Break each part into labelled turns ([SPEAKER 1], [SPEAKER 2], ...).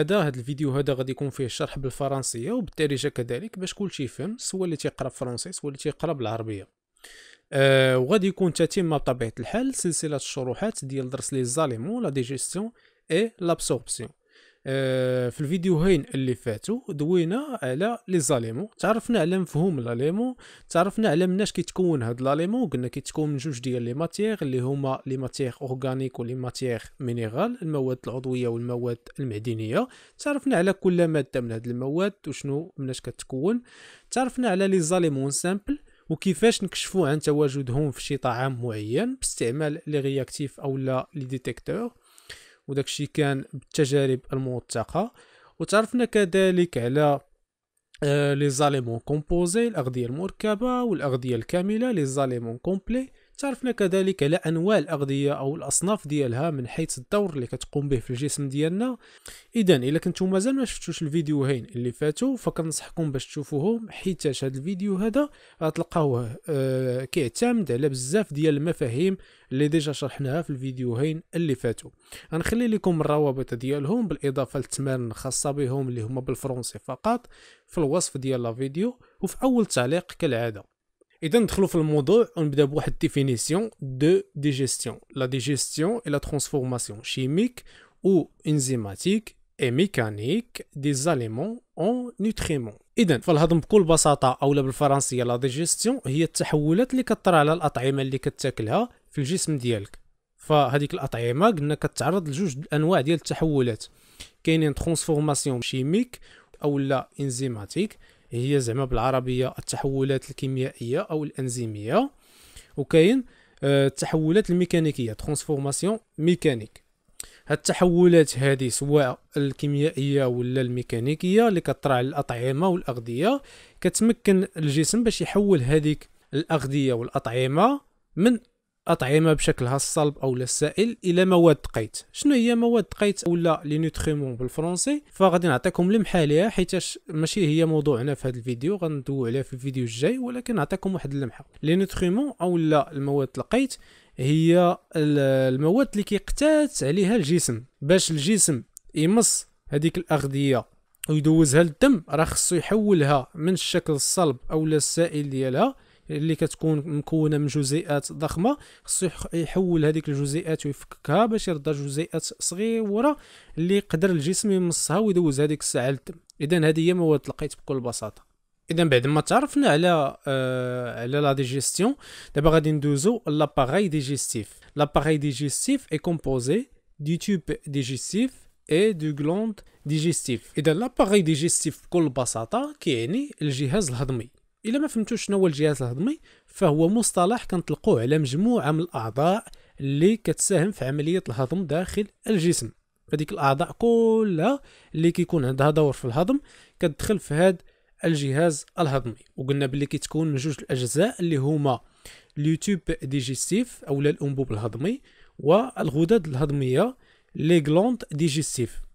[SPEAKER 1] هذا هذا الفيديو هذا غادي يكون فيه الشرح بالفرنسيه وبالدارجه كذلك باش كلشي يفهم سواء اللي تيقرا فرنسي سواء اللي تيقرا بالعربيه أه وغادي يكون تتم بطبيعه الحال سلسله الشروحات ديال درس لي زاليمون لا ديجيستيون اي لابسوربسيون آه، في الفيديوهين اللي فاتوا دوينا على لي زاليمو تعرفنا على مفهوم لاليمون تعرفنا على مناش كيتكون هاد لاليمون قلنا كيتكون من جوج ديال لي ماتيغ اللي هما لي ماتيغ اورغانيك ولي ماتيغ مينيرال المواد العضويه والمواد المعدنيه تعرفنا على كل ماده من هاد المواد وشنو مناش كتكون تعرفنا على لي زاليمو سامبل وكيفاش نكشفوا عن تواجدهم في شي طعام معين باستعمال لي رياكتيف اولا لي ديتيكتور وداك الشيء كان بالتجارب الموثقه وتعرفنا كذلك على آه، لي زاليمون كومبوزي الاغذيه المركبه والاغذيه الكامله لي زاليمون كومبلي تعرفنا كذلك على انواع الاغذيه او الاصناف ديالها من حيث الدور اللي كتقوم به في الجسم ديالنا اذا الا كنتو مازال ما شفتوش الفيديوهين اللي فاتوا فكنصحكم باش تشوفوهم حيت هذا الفيديو هذا غتلقاوه آه كيعتمد على بزاف ديال المفاهيم اللي ديجا شرحناها في الفيديوهين اللي فاتوا غنخلي لكم الروابط ديالهم بالاضافه للتمارين الخاصه بهم اللي هما بالفرنسي فقط في الوصف ديال الفيديو وفي اول تعليق كالعاده اذا ندخلوا في الموضوع ونبدا بواحد ديفينيسيون دو ديجيستيون لا ديجيستيون اي لا ترانسفورماسيون شيميك او انزيماتيك اي ميكانيك دي زاليمون اون نوتريمون اذا فالهضم بكل بساطه اولا بالفرنسيه لا ديجيستيون هي التحولات اللي كطرى على الاطعمه اللي كتاكلها في الجسم ديالك فهذيك الاطعمه قلنا كتعرض لجوج انواع ديال التحولات كاينين ترانسفورماسيون شيميك اولا انزيماتيك هي زعما بالعربيه التحولات الكيميائيه او الانزيميه وكاين آه، التحولات الميكانيكيه ترانسفورماسيون ميكانيك هاد التحولات هذه سواء الكيميائيه ولا الميكانيكيه اللي كطرى على الاطعمه والاغذيه كتمكن الجسم باش يحول هذيك الاغذيه والاطعمه من اطعمه بشكلها الصلب او السائل الى مواد قيت شنو هي مواد قيت ولا لي نوتريمون بالفرنسي فغادي نعطيكم لمحه عليها حيتاش ماشي هي موضوعنا في هذا الفيديو غندوي عليها في الفيديو الجاي ولكن نعطيكم واحد اللمحه لي نوتريمون او لا المواد القيت هي المواد اللي كيقتات عليها الجسم باش الجسم يمص هذيك الاغذيه ويدوزها للدم راه خصو يحولها من الشكل الصلب او السائل ديالها اللي كتكون مكونه من جزيئات ضخمه خصو يحول هذيك الجزيئات ويفككها باش يرضى جزيئات صغيره اللي يقدر الجسم يمصها ويدوز هذيك الساعه للدم اذا هذه هي مواد القيت بكل بساطه اذا بعد ما تعرفنا على آه على لا ديجيستيون دابا غادي ندوزو لاباغاي ديجيستيف لاباغاي ديجيستيف اي كومبوزي دي تيوب ديجيستيف اي دو غلوند ديجيستيف اذا لاباغاي ديجيستيف بكل بساطه كيعني الجهاز الهضمي الا ما فهمتوش شنو هو الجهاز الهضمي فهو مصطلح كنطلقوه على مجموعه من الاعضاء اللي كتساهم في عمليه الهضم داخل الجسم فديك الاعضاء كلها اللي كيكون عندها دور في الهضم كتدخل في هذا الجهاز الهضمي وقلنا باللي كتكون من جوج الاجزاء اللي هما اليوتيوب ديجيستيف اولا الانبوب الهضمي والغدد الهضميه لي غلوند ديجيستيف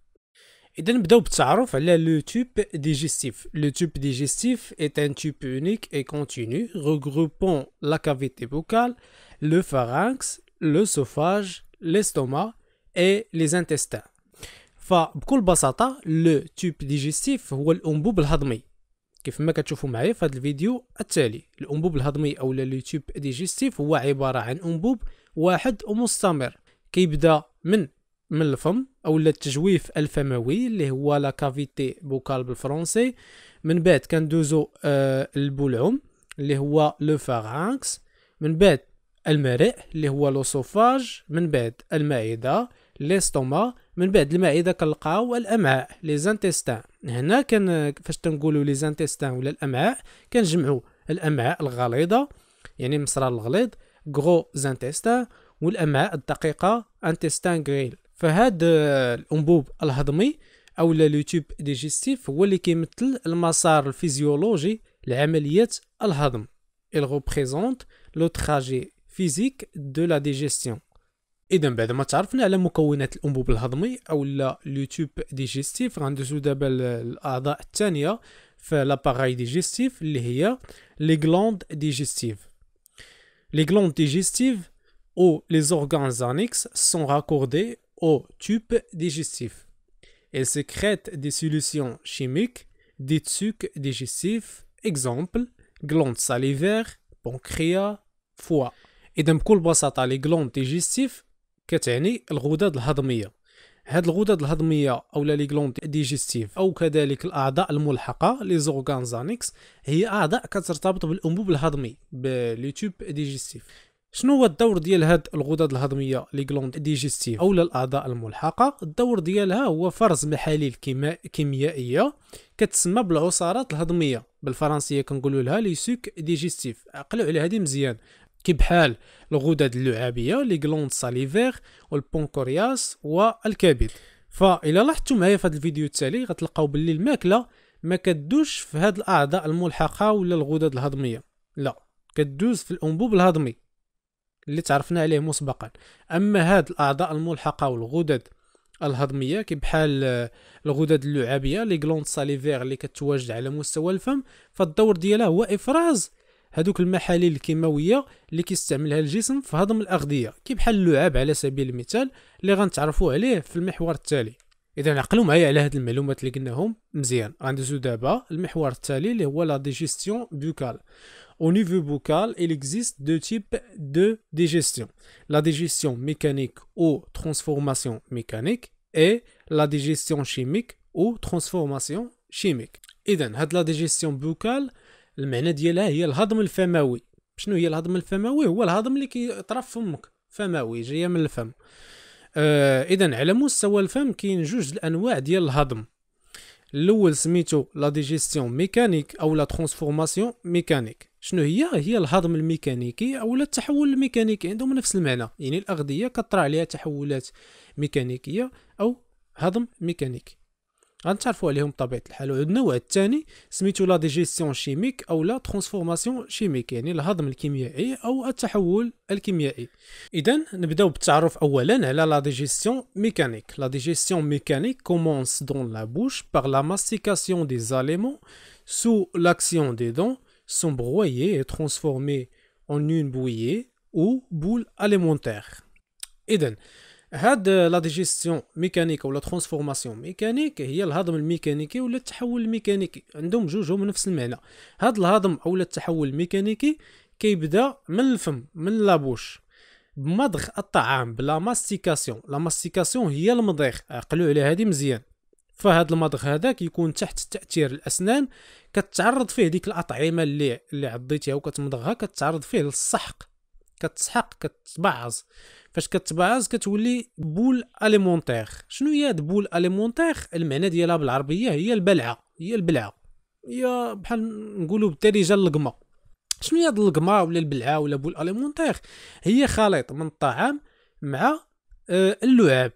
[SPEAKER 1] اذا نبداو بالتعرف على لو تيوب ديجيستيف لو تيوب ديجيستيف اي un tube اونيك اي كونتينو regroupant لا كافيتي بوكال لو فارانكس لو sophage l'estomac اي لي intestins فبكل بساطه لو تيوب ديجيستيف هو الانبوب الهضمي كيف ما كتشوفوا معايا في هذا الفيديو التالي الانبوب الهضمي او اليوتيوب ديجيستيف هو عباره عن انبوب واحد ومستمر كيبدا من من الفم او التجويف الفموي اللي هو لا كافيتي بوكال بالفرنسي من بعد كندوزو آه البلعوم اللي هو لو فارانكس من بعد المرء اللي هو لوسوفاج من بعد المعده ليستوما من بعد المعده كنلقاو الامعاء لي زانتيستان هنا كان فاش تنقولوا لي زانتيستان ولا الامعاء كنجمعوا الامعاء الغليظه يعني مصرى الغليظ غرو زانتيستان والامعاء الدقيقه انتستان غريل فهاد آه، الانبوب الهضمي او لوتوب ديجستيف هو اللي كيمثل المسار الفيزيولوجي لعمليه الهضم il représente لو trajet فيزيك دو لا digestion اذا بعد ما تعرفنا على مكونات الانبوب الهضمي او لا ديجستيف غندوزو دابا الاعضاء الثانيه في لاباراي ديجستيف اللي هي لي غلاند ديجستيف لي غلاند ديجستيف او لي اورغانز انكس سون راكوردي au tube digestif. Elle sécrète des solutions chimiques, des sucs digestifs, exemple glandes salivaires, pancréas, foie. إذا بكل بساطة لي غلوند ديجيستيف كتعني الغدد الهضمية هاد الغدد الهضمية أو لي غلوند ديجيستيف أو كذلك الأعضاء الملحقة لي زورغانزانيكس هي أعضاء كترتبط بالأنبوب الهضمي بلي تيوب ديجيستيف شنو هو الدور ديال هاد الغدد الهضميه لي غلوند ديجيستيف او الاعضاء الملحقه الدور ديالها هو فرز محاليل كيميائيه كتسمى بالعصارات الهضميه بالفرنسيه كنقولوا لها لي سوك ديجيستيف عقلوا على هذه مزيان كي بحال الغدد اللعابيه لي غلوند ساليفير والبونكورياس والكبد فإلا لاحظتوا معايا في هذا الفيديو التالي غتلقاو باللي الماكله ما كدوش في هاد الاعضاء الملحقه ولا الغدد الهضميه لا كدوز في الانبوب الهضمي اللي تعرفنا عليه مسبقا اما هاد الاعضاء الملحقه والغدد الهضميه كي بحال آه، الغدد اللعابيه لي غلوند ساليفير اللي كتواجد على مستوى الفم فالدور ديالها هو افراز هذوك المحاليل الكيماويه اللي كيستعملها الجسم في هضم الاغذيه كي بحال اللعاب على سبيل المثال اللي غنتعرفوا عليه في المحور التالي اذا عقلوا معايا على هاد المعلومات اللي قلناهم مزيان غندوزو دابا المحور التالي اللي هو لا ديجيستيون بوكال او نيفو بوكال il existe deux types de digestion. La digestion mécanique ou transformation mécanique et la digestion chimique ou transformation chimique. إذا هاد لا ديجيستيون بوكال المعنى ديالها هي الهضم الفموي. شنو هي الهضم الفموي؟ هو الهضم اللي كيطرف فمك، فموي جايه من الفم. آه اذا على مستوى الفم كاين جوج الانواع ديال الهضم الاول سميتو لا ديجيستيون ميكانيك او لا ترانسفورماسيون ميكانيك شنو هي هي الهضم الميكانيكي او التحول الميكانيكي عندهم نفس المعنى يعني الاغذيه كطرا عليها تحولات ميكانيكيه او هضم ميكانيكي غنتعرفوا عليهم بطبيعه الحال النوع الثاني سميتو لا ديجيستيون شيميك او لا ترانسفورماسيون شيميك يعني الهضم الكيميائي او التحول الكيميائي اذا نبداو بالتعرف اولا على لا ديجيستيون ميكانيك لا ديجيستيون ميكانيك كومونس دون لا بوش باغ لا ماستيكاسيون دي زاليمون سو لاكسيون دي دون سون broyés et transformés en اون بويي ou بول alimentaire. Eden, هاد لا ديجيستيون ميكانيك ولا ترانسفورماسيون ميكانيك هي الهضم الميكانيكي ولا التحول الميكانيكي عندهم جوجهم نفس المعنى هاد الهضم او التحول الميكانيكي كيبدا من الفم من لابوش بمضغ الطعام بلا ماستيكاسيون لا ماستيكاسيون هي المضيخ عقلوا آه، على هذه مزيان فهاد المضغ هذا كيكون تحت تاثير الاسنان كتعرض فيه ديك الاطعمه اللي اللي عضيتيها وكتمضغها كتعرض فيه للسحق كتسحق كتبعض فاش كتبعز كتولي بول اليمونتيغ شنو هي هاد بول اليمونتيغ المعنى ديالها بالعربيه هي البلعه هي البلعه هي بحال نقولوا بالدارجه اللقمه شنو هي هاد اللقمه ولا البلعه ولا بول اليمونتيغ هي خليط من الطعام مع آه، اللعاب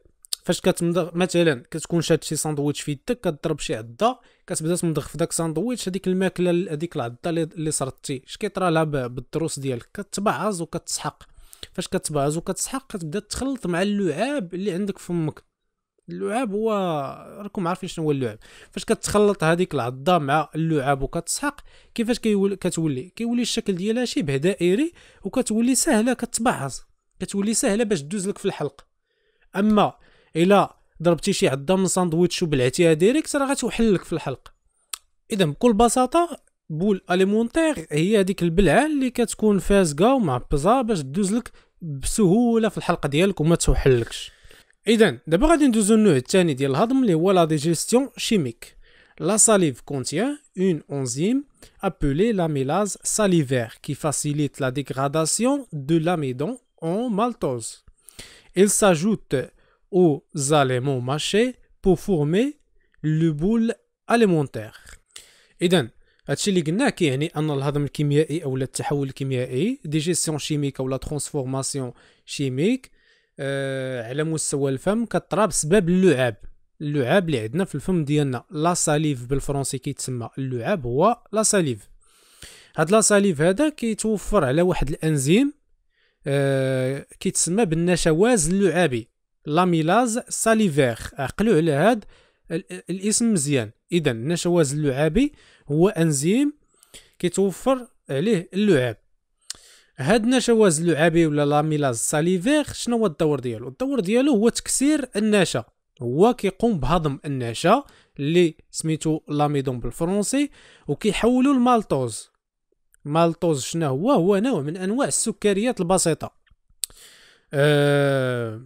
[SPEAKER 1] فاش كتمضغ مثلا كتكون شاد شي ساندويتش في يدك كضرب شي عضه كتبدا تمضغ في داك الساندويتش هذيك الماكله هذيك العضه اللي صرتي اش كيطرى لها بالضروس ديالك كتبعز وكتسحق فاش كتباز وكتسحق كتبدا تخلط مع اللعاب اللي عندك في فمك اللعاب هو راكم عارفين شنو هو اللعاب فاش كتخلط هذيك العضه مع اللعاب وكتسحق كيفاش كيولي كتولي كيولي الشكل ديالها شبه دائري وكتولي سهله كتبعز كتولي سهله باش تدوز لك في الحلق اما الا ضربتي شي عضه من ساندويتش وبلعتيها ديريكت راه غتوحل لك في الحلق اذا بكل بساطه بول اليمونتير هي هذيك البلعه اللي كتكون فازقه ومعبزه باش دوز لك بسهوله في une de La salive contient une enzyme appelée l'amylase salivaire qui facilite la dégradation de l'amidon en maltose. Il s'ajoute aux aliments mâchés pour former le boule alimentaire. هادشي اللي قلناه كيعني ان الهضم الكيميائي او التحول الكيميائي ديجيسيون شيميك او لا ترانسفورماسيون شيميك آه على مستوى الفم كطرا بسبب اللعاب اللعاب اللي عندنا في الفم ديالنا لا ساليف بالفرنسي كيتسمى اللعاب هو لا ساليف هاد لا ساليف هذا كيتوفر على واحد الانزيم آه كيتسمى بالنشواز اللعابي لاميلاز ساليفير عقلوا على هاد الاسم مزيان اذا النشواز اللعابي هو انزيم كيتوفر عليه اللعاب هاد النشواز اللعابي ولا لاميلاز ساليفير شنو هو الدور ديالو الدور ديالو هو تكسير النشا هو كيقوم بهضم النشا اللي سميتو لاميدون بالفرنسي وكيحولو المالتوز مالطوز شنو هو هو نوع من انواع السكريات البسيطه أه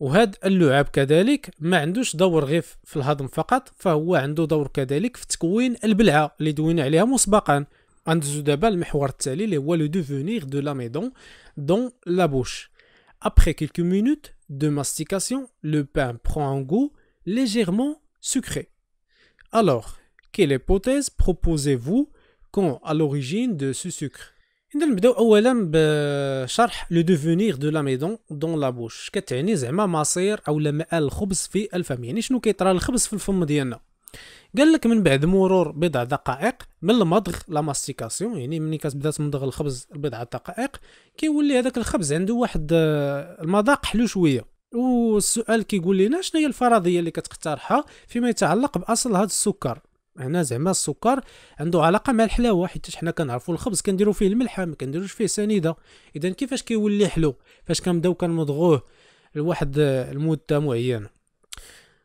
[SPEAKER 1] وهاد اللعاب كذلك ما عندوش دور غير في الهضم فقط فهو عنده دور كذلك في تكوين اللي دوينا عليها مسبقا دابا التالي اللي Après quelques minutes de mastication, le pain prend un goût légèrement sucré. Alors, quelle hypothèse proposez-vous quand à l'origine de ce sucre اذا نبداو اولا بشرح لو دوفونيغ دو لا ميدون دون لا بوش كتعني زعما مصير او مآل الخبز في الفم يعني شنو كيطرى الخبز في الفم ديالنا قال لك من بعد مرور بضع دقائق من المضغ لا ماستيكاسيون يعني ملي كتبدا تمضغ الخبز بضع دقائق كيولي هذاك الخبز عنده واحد آه، المذاق حلو شويه والسؤال كيقول لنا شنو هي الفرضيه اللي كتقترحها فيما يتعلق باصل هذا السكر هنا زعما السكر عنده علاقه مع الحلاوه حيت حنا كنعرفوا الخبز كنديروا فيه الملحه ما كنديروش فيه سنيده اذا كيفاش كيولي حلو فاش كنبداو كنمضغوه لواحد المده معينه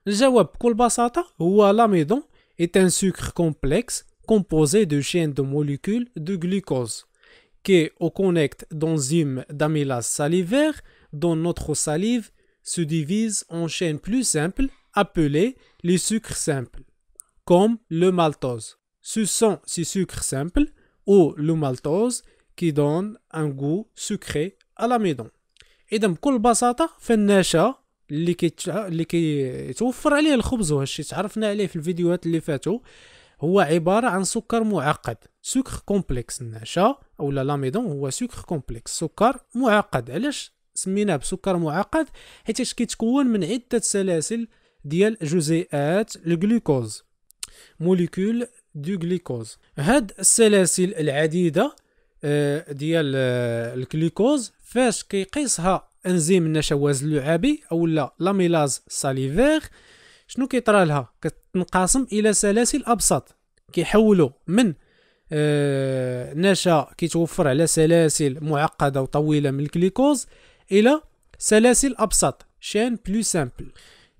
[SPEAKER 1] الجواب بكل بساطه هو لاميدون ايت ان سوكر كومبلكس كومبوزي دو شين دو موليكول دو غلوكوز كي او كونيكت دونزيم داميلاس ساليفير دون نوتخو ساليف سو ديفيز اون شين بلو سامبل ابلي لي سوكر سامبل comme le maltose. Ce sont ces sucres simples ou le maltose qui donnent un goût sucré à la maison. اذا بكل بساطه فالنشا اللي كيت... اللي كيتوفر عليه الخبز وهادشي تعرفنا عليه في الفيديوهات اللي فاتوا هو عباره عن سكر معقد سكر كومبلكس النشا او لاميدون هو سكر كومبلكس سكر معقد علاش سميناه بسكر معقد حيتاش كيتكون من عده سلاسل ديال جزيئات الجلوكوز موليكول دو غليكوز هاد السلاسل العديده آه، ديال آه، الكليكوز فاش كيقيسها انزيم النشواز اللعابي لا لاميلاز ساليفير شنو كيطرى لها كتنقسم الى سلاسل ابسط كيحولوا من آه، نشا كيتوفر على سلاسل معقده وطويله من الكليكوز الى سلاسل ابسط شين بلو سامبل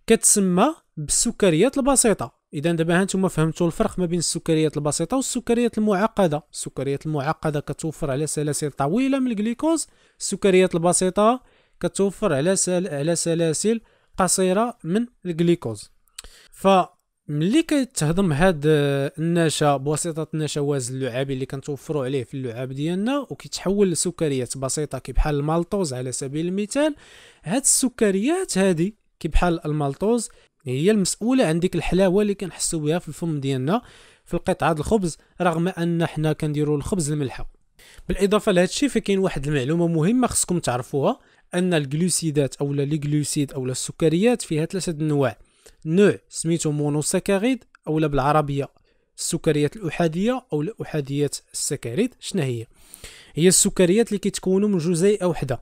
[SPEAKER 1] كتسمى بالسكريات البسيطه اذا دابا هانتوما فهمتوا الفرق ما بين السكريات البسيطه والسكريات المعقده السكريات المعقده كتوفر على سلاسل طويله من الجليكوز السكريات البسيطه كتوفر على سل... على سلاسل قصيره من الجليكوز ملي كتهضم هاد النشا بواسطه واز اللعابي اللي كنتوفروا عليه في اللعاب ديالنا وكيتحول لسكريات بسيطه كي بحال المالطوز على سبيل المثال هاد السكريات هادي كي بحال المالطوز هي المسؤوله عن ديك الحلاوه اللي كنحسوا بها في الفم ديالنا في القطعه الخبز رغم ان حنا كنديروا الخبز الملحه بالاضافه لهذا الشيء فكاين واحد المعلومه مهمه خصكم تعرفوها ان الجلوسيدات او لي جلوسيد او السكريات فيها ثلاثه انواع نوع سميتو مونوساكاريد او بالعربيه السكريات الاحاديه او الاحاديات السكاريد شنو هي هي السكريات اللي كيتكونوا من جزيئه وحده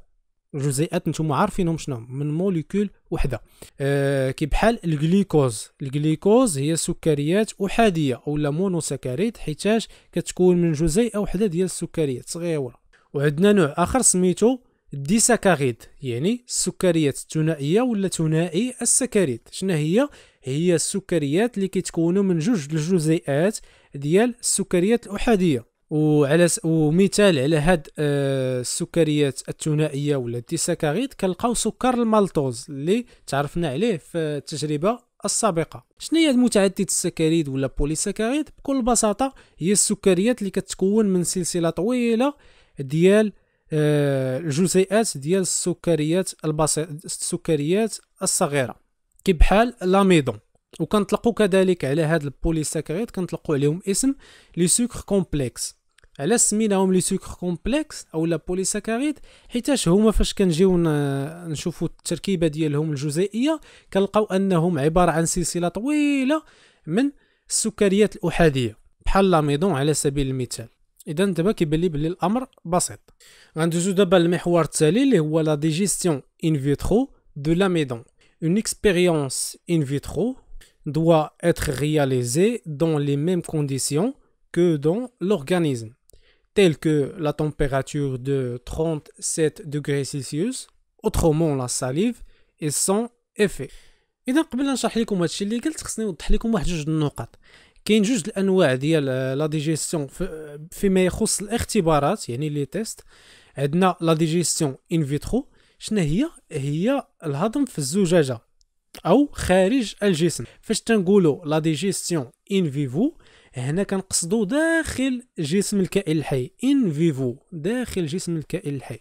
[SPEAKER 1] جزيئات نتوما عارفينهم شنو من موليكول وحده أه كي بحال الجليكوز الجليكوز هي سكريات احاديه اولا مونوساكاريد حيتاش كتكون من جزيئه وحده ديال السكريات صغيره وعندنا نوع اخر سميتو الديساكاريد يعني السكريات الثنائيه ولا ثنائي السكريات شنو هي هي السكريات اللي كيتكونوا من جوج الجزيئات ديال السكريات الاحاديه وعلى س... ومثال على هاد آه السكريات الثنائيه ولا الديساكاريد كنلقاو سكر المالطوز اللي تعرفنا عليه في التجربه السابقه شنو هي متعدد السكريد ولا بوليساكاريد بكل بساطه هي السكريات اللي كتكون من سلسله طويله ديال آه ديال السكريات البسيط السكريات الصغيره كي بحال لاميدون وكنطلقوا كذلك على هاد البوليساكريد كنطلقوا عليهم اسم لي سوكر كومبلكس علاش سميناهم لي سوكر كومبلكس او لا بوليساكريد حيتاش هما فاش كنجيو نشوفوا التركيبه ديالهم الجزيئيه كنلقاو انهم عباره عن سلسله طويله من السكريات الاحاديه بحال لاميدون على سبيل المثال اذا دابا كيبان لي بلي الامر بسيط غندوزو دابا للمحور التالي اللي هو لا ديجيستيون ان فيترو دو لاميدون اون اكسبيريونس ان فيترو doit être réalisé dans les mêmes conditions que dans l'organisme, telles que la température de 37 degrés Celsius, autrement la salive, est sans effet. اذا قبل نشرح لكم هادشي اللي قلت خصني نوضح لكم واحد جوج النقط كاين جوج الانواع ديال لا ديجيستيون فيما يخص الاختبارات يعني لي تيست عندنا لا ديجيستيون ان c'est شنو هي هي الهضم في الزجاجه او خارج الجسم فاش تنقولوا لا ديجيستيون ان فيفو هنا كنقصدوا داخل جسم الكائن الحي ان فيفو داخل جسم الكائن الحي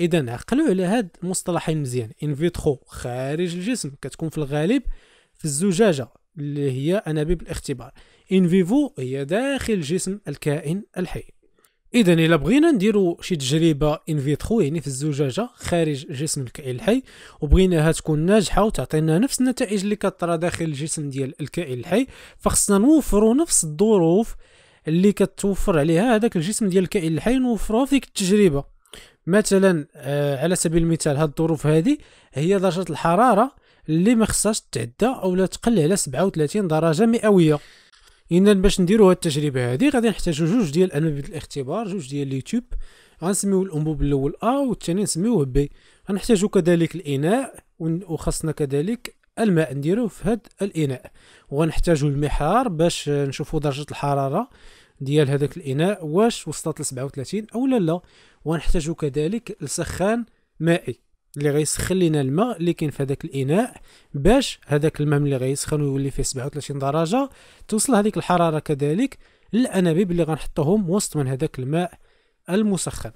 [SPEAKER 1] اذا عقلوا على هاد المصطلحين مزيان ان فيترو خارج الجسم كتكون في الغالب في الزجاجه اللي هي انابيب الاختبار ان فيفو هي داخل جسم الكائن الحي اذا الا بغينا نديرو شي تجربه انفيترو يعني في الزجاجه خارج جسم الكائن الحي وبغيناها تكون ناجحه وتعطينا نفس النتائج اللي كطرا داخل الجسم ديال الكائن الحي فخصنا نوفرو نفس الظروف اللي كتوفر عليها هذاك الجسم ديال الكائن الحي نوفروها فيك التجربه مثلا آه على سبيل المثال هاد الظروف هذه هي درجه الحراره اللي ما خصهاش او اولا تقل على 37 درجه مئويه اذا باش نديرو هاد التجربه هادي غادي نحتاجو جوج ديال انابيب الاختبار جوج ديال اليوتيوب غنسميو الانبوب الاول ا والثاني نسميوه بي غنحتاجو كذلك الاناء وخاصنا كذلك الماء نديرو في هاد الاناء وغنحتاجو المحار باش نشوفو درجه الحراره ديال هذاك الاناء واش وصلت ل 37 او لا لا كذلك لسخان مائي اللي غيسخن لينا الماء اللي كاين في هذاك الاناء باش هذاك الماء اللي غيسخن ويولي فيه 37 درجه توصل هذيك الحراره كذلك للانابيب اللي غنحطوهم وسط من هذاك الماء المسخن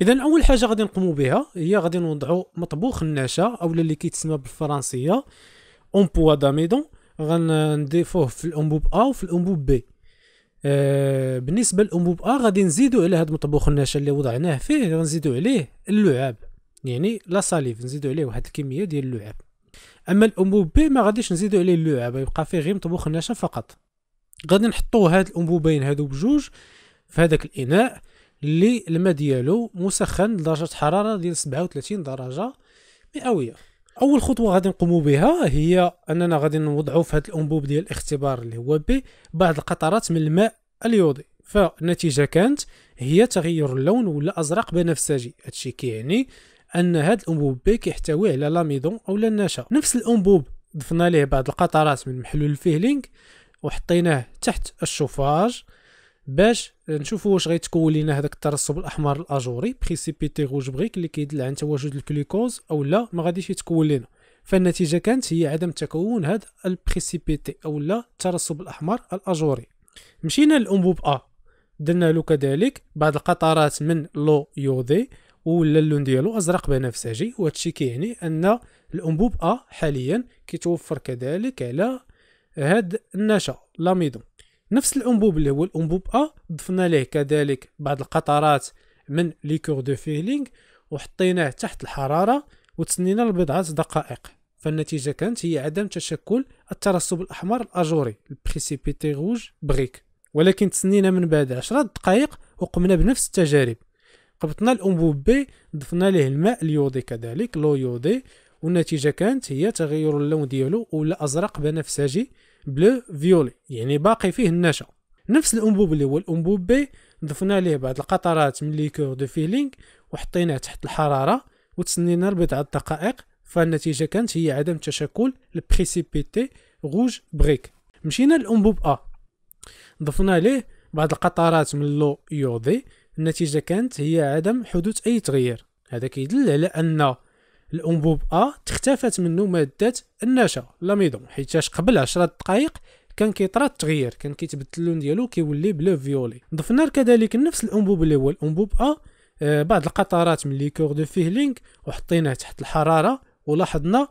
[SPEAKER 1] اذا اول حاجه غادي نقومو بها هي غادي نوضعو مطبوخ النشا اولا اللي كيتسمى بالفرنسيه امبوا داميدون غنضيفوه في الانبوب ا وفي الانبوب بي آه بالنسبه للانبوب ا غادي نزيدو على هذا مطبوخ النشا اللي وضعناه فيه غنزيدو عليه اللعاب يعني لا ساليف نزيدو عليه واحد الكميه ديال اللعاب اما الانبوبه ما غاديش نزيدو عليه اللعاب يبقى فيه غير مطبوخ النشا فقط غادي نحطو هاد الانبوبين هادو بجوج في هذاك الاناء اللي الماء ديالو مسخن لدرجه حراره ديال 37 درجه مئويه اول خطوه غادي نقومو بها هي اننا غادي نوضعو في هذا الانبوب ديال الاختبار اللي هو بي بعض القطرات من الماء اليودي فالنتيجه كانت هي تغير اللون ولا ازرق بنفسجي هادشي كيعني ان هذا الانبوب بي كيحتوي على لاميدون او النشا نفس الانبوب ضفنا ليه بعض القطرات من محلول الفيهلينغ وحطيناه تحت الشوفاج باش نشوفوا واش غيتكون لينا هذاك الترسب الاحمر الاجوري بريسيبيتي روج بريك اللي كيدل عن تواجد الكليكوز او لا ما غاديش يتكون لينا فالنتيجه كانت هي عدم تكون هذا البريسيبيتي او لا الترسب الاحمر الاجوري مشينا للانبوب ا درنا له كذلك بعض القطرات من لو يودي ولا اللون ديالو ازرق بنفسجي وهادشي كيعني ان الانبوب ا حاليا كيتوفر كذلك على هاد النشا لاميدون نفس الانبوب اللي هو الانبوب ا ضفنا ليه كذلك بعض القطرات من ليكور دو فيلينغ وحطيناه تحت الحراره وتسنينا لبضعه دقائق فالنتيجه كانت هي عدم تشكل الترسب الاحمر الاجوري البريسيبيتي روج بريك ولكن تسنينا من بعد 10 دقائق وقمنا بنفس التجارب قبطنا الانبوبي ضفنا ليه الماء اليودي كذلك لو يودي والنتيجه كانت هي تغير اللون ديالو ولا ازرق بنفسجي بلو فيولي يعني باقي فيه النشا نفس الانبوب اللي هو الانبوب بي ضفنا ليه بعض القطرات من ليكور دو فيلينغ وحطيناه تحت الحراره وتسنينا بضع دقائق فالنتيجه كانت هي عدم تشكل البريسيبيتي غوج بريك مشينا للانبوب ا ضفنا ليه بعض القطرات من لو يودي النتيجه كانت هي عدم حدوث اي تغيير هذا كيدل على ان الانبوب ا تختفت منه ماده النشا لاميدون حيتاش قبل 10 دقائق كان كيطرى التغيير كان كيتبدل اللون ديالو كيولي بلو فيولي ضفنا كذلك نفس الانبوب اللي هو الانبوب ا آه، بعض القطرات من ليكور دو فيهلينغ وحطيناه تحت الحراره ولاحظنا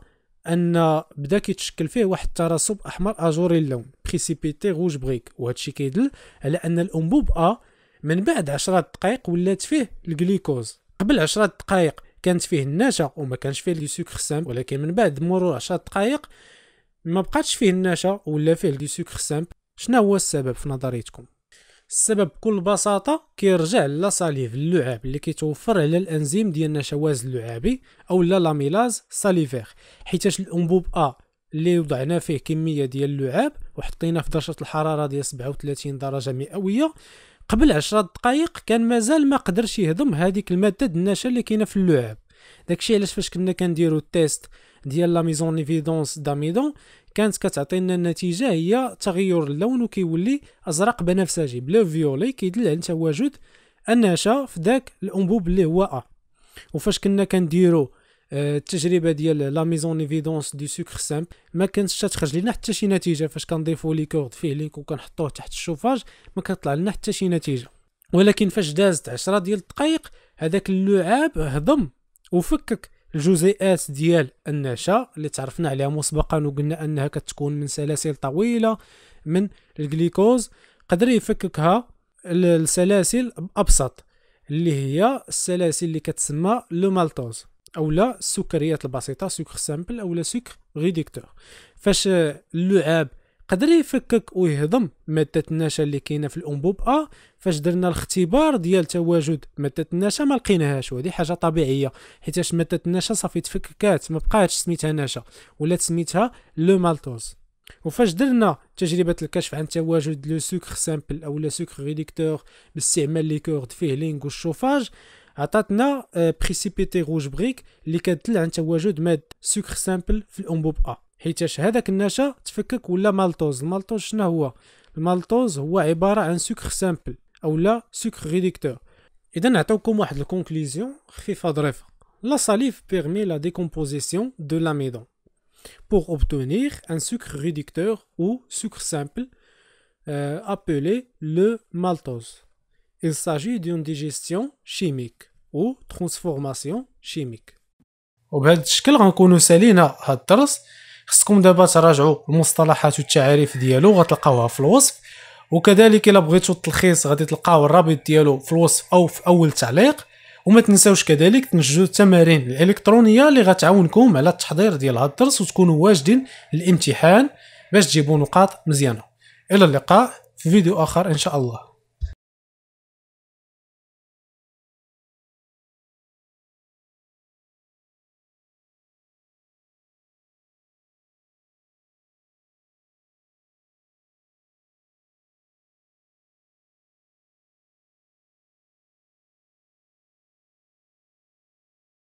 [SPEAKER 1] ان بدا كيتشكل فيه واحد الترسب احمر اجوري اللون بريسيبيتي روج بريك وهذا الشيء كيدل على ان الانبوب ا من بعد عشرة دقائق ولات فيه الجليكوز قبل عشرة دقائق كانت فيه النشا وما كانش فيه لي سوكر سام ولكن من بعد مرور 10 دقائق ما بقاتش فيه النشا ولا فيه لي سوكر سام شنو هو السبب في نظريتكم السبب بكل بساطه كيرجع للصليف اللعاب اللي كيتوفر على الانزيم ديال النشواز اللعابي او لا لاميلاز ساليفير حيتاش الانبوب ا اللي وضعنا فيه كميه ديال اللعاب وحطينا في درجه الحراره ديال 37 درجه مئويه قبل عشرة دقائق كان مازال ما قدرش يهضم هذيك الماده الناشئه اللي كاينه في اللعاب داكشي علاش فاش كنا كنديرو التيست ديال لا ميزون ليفيدونس داميدون كانت كتعطينا النتيجه هي تغير اللون وكيولي ازرق بنفسجي بلو فيولي كيدل على تواجد النشا في ذاك الانبوب اللي هو ا وفاش كنا كنديرو آه، التجربه ديال لا ميزون ايفيدونس دو سكر سامبل ما كانتش تخرج لنا حتى شي نتيجه فاش كنضيفو لي كورد فيه لينك وكنحطوه تحت الشوفاج ما كطلع لنا حتى شي نتيجه ولكن فاش دازت 10 ديال الدقائق هذاك اللعاب هضم وفكك الجزيئات ديال النشا اللي تعرفنا عليها مسبقا وقلنا انها كتكون من سلاسل طويله من الجليكوز قدر يفككها السلاسل ابسط اللي هي السلاسل اللي كتسمى لو مالتوز او لا السكريات البسيطه سكر سامبل او لا سكر ريديكتور فاش اللعاب قدر يفكك ويهضم مادة النشا اللي كاينه في الانبوب ا فاش درنا الاختبار ديال تواجد مادة النشا ما لقيناهاش وهذه حاجه طبيعيه حيت مادة النشا صافي تفككات ما بقاتش سميتها نشا ولا سميتها لو مالتوز وفاش درنا تجربه الكشف عن تواجد لو سوكر سامبل او لا سوكر ريديكتور باستعمال لي كورد فيه لينغ والشوفاج عطاتنا بريسيبيتي روج بريك اللي كتدل عن تواجد ماده سكر سامبل في الانبوب ا حيتاش هذاك النشا تفكك ولا مالطوز المالطوز شنو هو المالطوز هو عباره عن سكر سامبل اولا سكر ريديكتور اذا نعطيكم واحد الكونكليزيون خفيفه ظريفه لا salif permet لا ديكومبوزيسيون دو لاميدون pour obtenir un sucre réducteur ou sucre simple euh, appelé le maltose. Il s'agit d'une digestion chimique ou transformation chimique. وبهذا الشكل غنكونوا سالينا هاد الدرس خصكم دابا تراجعوا المصطلحات والتعاريف ديالو غتلقاوها في الوصف وكذلك الا بغيتوا التلخيص غادي تلقاو الرابط ديالو في الوصف او في اول تعليق وما تنساوش كذلك تنجزوا التمارين الالكترونيه اللي غتعاونكم على التحضير ديال هاد الدرس وتكونوا واجدين للامتحان باش تجيبوا نقاط مزيانه الى اللقاء في فيديو اخر ان شاء الله